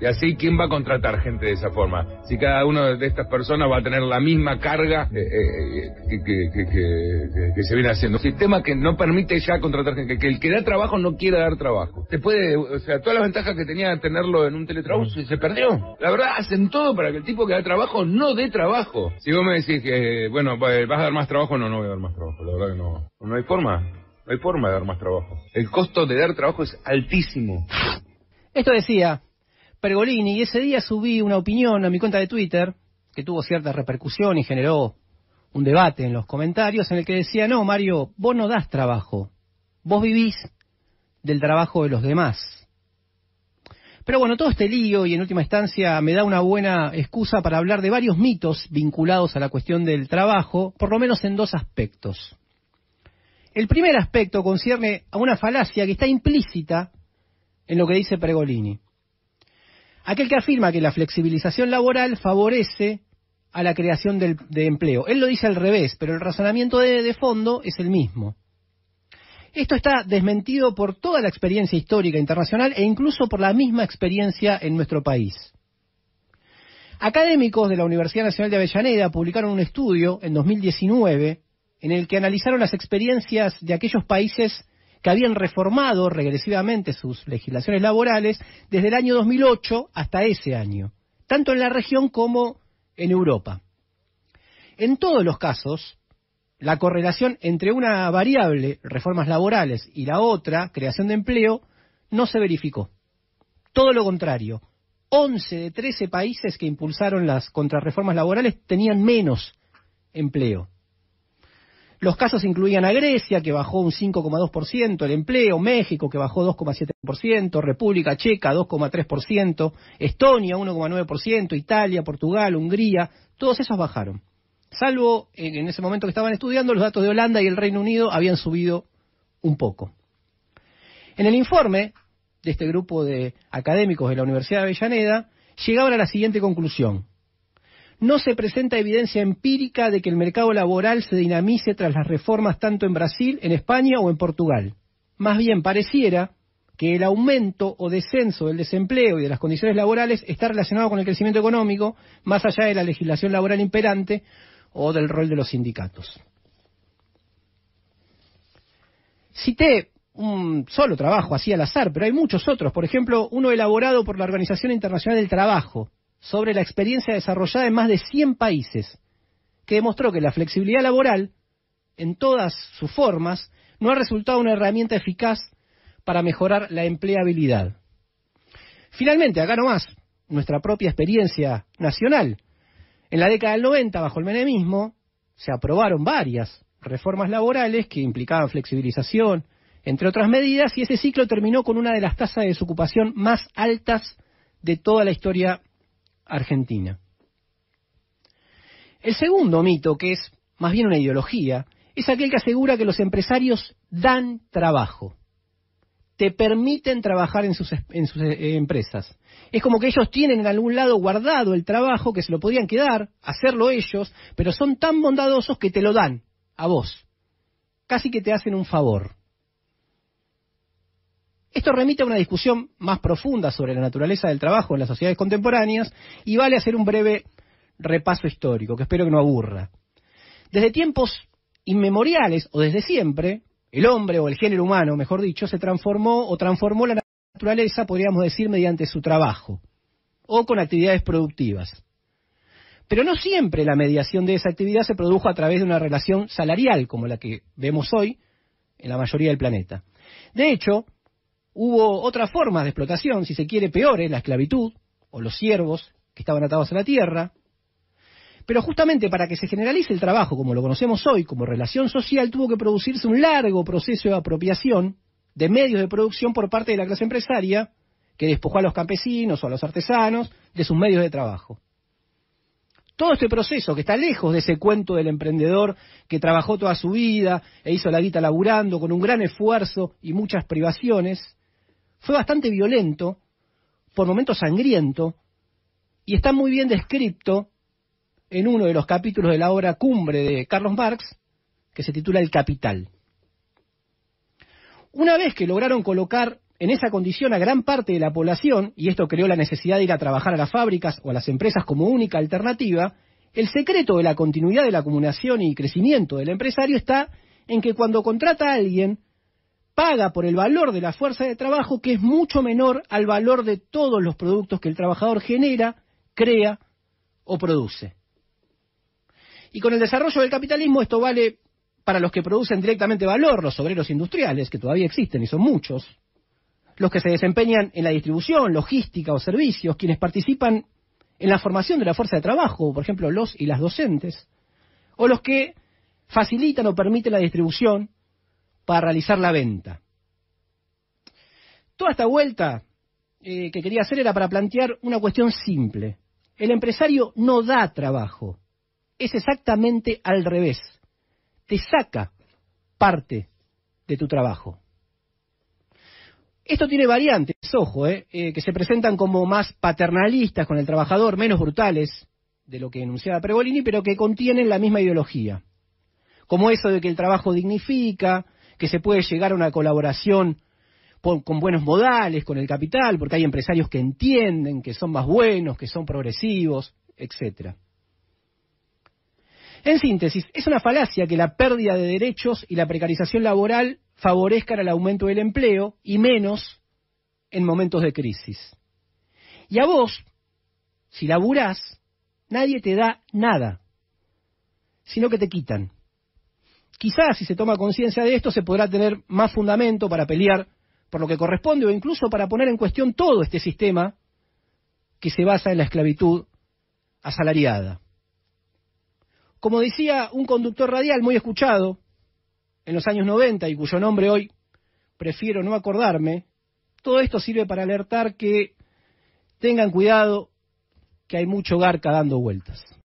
Y así, ¿quién va a contratar gente de esa forma? Si cada una de estas personas va a tener la misma carga eh, eh, eh, que, se viene haciendo. sistema que no permite ya contratar gente, que el que da trabajo no quiera dar trabajo. Se puede, o sea, todas las ventajas que tenía tenerlo en un teletrabajo se perdió. La verdad, hacen todo para que el tipo que da trabajo no dé trabajo. Si vos me decís que, bueno, vas a dar más trabajo, no, no voy a dar más trabajo. La verdad que no. No hay forma. No hay forma de dar más trabajo. El costo de dar trabajo es altísimo. Esto decía Pergolini y ese día subí una opinión a mi cuenta de Twitter que tuvo cierta repercusión y generó un debate en los comentarios en el que decía, no, Mario, vos no das trabajo, vos vivís del trabajo de los demás. Pero bueno, todo este lío y en última instancia me da una buena excusa para hablar de varios mitos vinculados a la cuestión del trabajo, por lo menos en dos aspectos. El primer aspecto concierne a una falacia que está implícita en lo que dice Pergolini. Aquel que afirma que la flexibilización laboral favorece a la creación de empleo. Él lo dice al revés, pero el razonamiento de, de fondo es el mismo. Esto está desmentido por toda la experiencia histórica internacional e incluso por la misma experiencia en nuestro país. Académicos de la Universidad Nacional de Avellaneda publicaron un estudio en 2019 en el que analizaron las experiencias de aquellos países que habían reformado regresivamente sus legislaciones laborales desde el año 2008 hasta ese año, tanto en la región como en Europa. En todos los casos, la correlación entre una variable, reformas laborales, y la otra, creación de empleo, no se verificó. Todo lo contrario, 11 de 13 países que impulsaron las contrarreformas laborales tenían menos empleo. Los casos incluían a Grecia, que bajó un 5,2%, el empleo, México, que bajó 2,7%, República Checa, 2,3%, Estonia, 1,9%, Italia, Portugal, Hungría, todos esos bajaron. Salvo eh, en ese momento que estaban estudiando, los datos de Holanda y el Reino Unido habían subido un poco. En el informe de este grupo de académicos de la Universidad de Avellaneda, llegaban a la siguiente conclusión no se presenta evidencia empírica de que el mercado laboral se dinamice tras las reformas tanto en Brasil, en España o en Portugal. Más bien pareciera que el aumento o descenso del desempleo y de las condiciones laborales está relacionado con el crecimiento económico, más allá de la legislación laboral imperante o del rol de los sindicatos. Cité un solo trabajo, así al azar, pero hay muchos otros. Por ejemplo, uno elaborado por la Organización Internacional del Trabajo, sobre la experiencia desarrollada en más de 100 países, que demostró que la flexibilidad laboral, en todas sus formas, no ha resultado una herramienta eficaz para mejorar la empleabilidad. Finalmente, acá nomás, nuestra propia experiencia nacional. En la década del 90, bajo el menemismo, se aprobaron varias reformas laborales que implicaban flexibilización, entre otras medidas, y ese ciclo terminó con una de las tasas de desocupación más altas de toda la historia Argentina. El segundo mito, que es más bien una ideología, es aquel que asegura que los empresarios dan trabajo, te permiten trabajar en sus, eh, empresas. Es como que ellos tienen en algún lado guardado el trabajo que se lo podían quedar, hacerlo ellos, pero son tan bondadosos que te lo dan a vos. Casi que te hacen un favor. Esto remite a una discusión más profunda sobre la naturaleza del trabajo en las sociedades contemporáneas y vale hacer un breve repaso histórico, que espero que no aburra. Desde tiempos inmemoriales o desde siempre, el hombre o el género humano, mejor dicho, se transformó o transformó la naturaleza, podríamos decir, mediante su trabajo o con actividades productivas. Pero no siempre la mediación de esa actividad se produjo a través de una relación salarial como la que vemos hoy en la mayoría del planeta. De hecho, hubo otras formas de explotación, si se quiere, peores, ¿eh? la esclavitud o los siervos que estaban atados a la tierra. Pero justamente para que se generalice el trabajo como lo conocemos hoy, como relación social, tuvo que producirse un largo proceso de apropiación de medios de producción por parte de la clase empresaria que despojó a los campesinos o a los artesanos de sus medios de trabajo. Todo este proceso que está lejos de ese cuento del emprendedor que trabajó toda su vida e hizo la guita laburando con un gran esfuerzo y muchas privaciones, fue bastante violento, por momentos sangriento, y está muy bien descrito en uno de los capítulos de la obra cumbre de Carlos Marx, que se titula El Capital. Una vez que lograron colocar en esa condición a gran parte de la población, y esto creó la necesidad de ir a trabajar a las fábricas o a las empresas como única alternativa, el secreto de la continuidad de la acumulación y crecimiento del empresario está en que cuando contrata a alguien, paga por el valor de la fuerza de trabajo que es mucho menor al valor de todos los productos que el trabajador genera, crea o produce. Y con el desarrollo del capitalismo esto vale para los que producen directamente valor, los obreros industriales, que todavía existen y son muchos, los que se desempeñan en la distribución, logística o servicios, quienes participan en la formación de la fuerza de trabajo, por ejemplo, los y las docentes, o los que facilitan o permiten la distribución para realizar la venta. Toda esta vuelta eh, que quería hacer era para plantear una cuestión simple. El empresario no da trabajo, es exactamente al revés. Te saca parte de tu trabajo. Esto tiene variantes, ojo, eh, eh, que se presentan como más paternalistas con el trabajador, menos brutales de lo que enunciaba Prevolini, pero que contienen la misma ideología. Como eso de que el trabajo dignifica, que se puede llegar a una colaboración con buenos modales, con el capital, porque hay empresarios que entienden, que son más buenos, que son progresivos, etcétera. En síntesis, es una falacia que la pérdida de derechos y la precarización laboral favorezcan al aumento del empleo y menos en momentos de crisis. Y a vos, si laburás, nadie te da nada, sino que te quitan quizás si se toma conciencia de esto se podrá tener más fundamento para pelear por lo que corresponde o incluso para poner en cuestión todo este sistema que se basa en la esclavitud asalariada. Como decía un conductor radial muy escuchado en los años 90 y cuyo nombre hoy prefiero no acordarme, todo esto sirve para alertar que tengan cuidado que hay mucho garca dando vueltas.